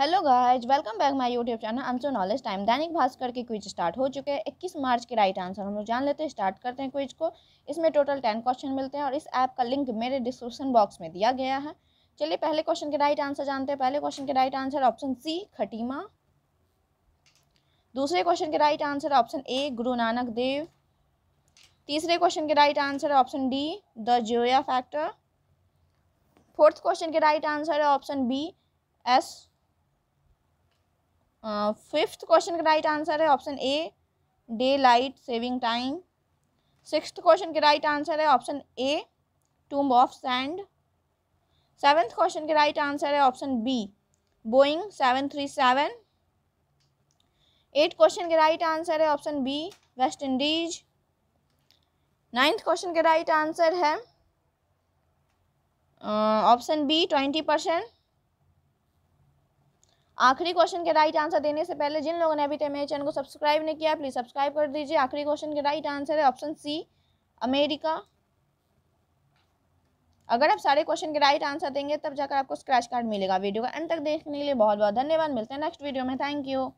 hello guys welcome back my YouTube channel answer knowledge time Dainik Bhaskar के quiz start हो चुके हैं इक्कीस मार्च के राइट आंसर हम लोग जान लेते हैं स्टार्ट करते हैं क्विज को इसमें टोटल टेन क्वेश्चन मिलते हैं और इस ऐप का लिंक मेरे डिस्क्रिप्शन बॉक्स में दिया गया है चलिए पहले क्वेश्चन के राइट आंसर जानते हैं पहले क्वेश्चन के right answer option C Khatima दूसरे क्वेश्चन के राइट आंसर ऑप्शन ए गुरु नानक देव तीसरे क्वेश्चन के right answer option D the Zoya factor fourth question के राइट आंसर है option B S fifth question का राइट आंसर है option A daylight saving time six question के right answer है option A tomb of sand seventh question के right answer है option B Boeing seven three seven eight question के right answer है option B West Indies ninth question के right answer है option B twenty percent आखिरी question के right answer देने से पहले जिन लोगों ने अभी तक मेरे चैनल को सब्सक्राइब नहीं किया प्लीज़ सब्सक्राइब कर दीजिए आखिरी क्वेश्चन के राइट आंसर है ऑप्शन सी अमेरिका अगर आप सारे क्वेश्चन के राइट आंसर देंगे तब जाकर आपको स्क्रैच कार्ड मिलेगा वीडियो का अंत तक देखने के लिए बहुत बहुत धन्यवाद मिलते हैं नेक्स्ट वीडियो में थैंक यू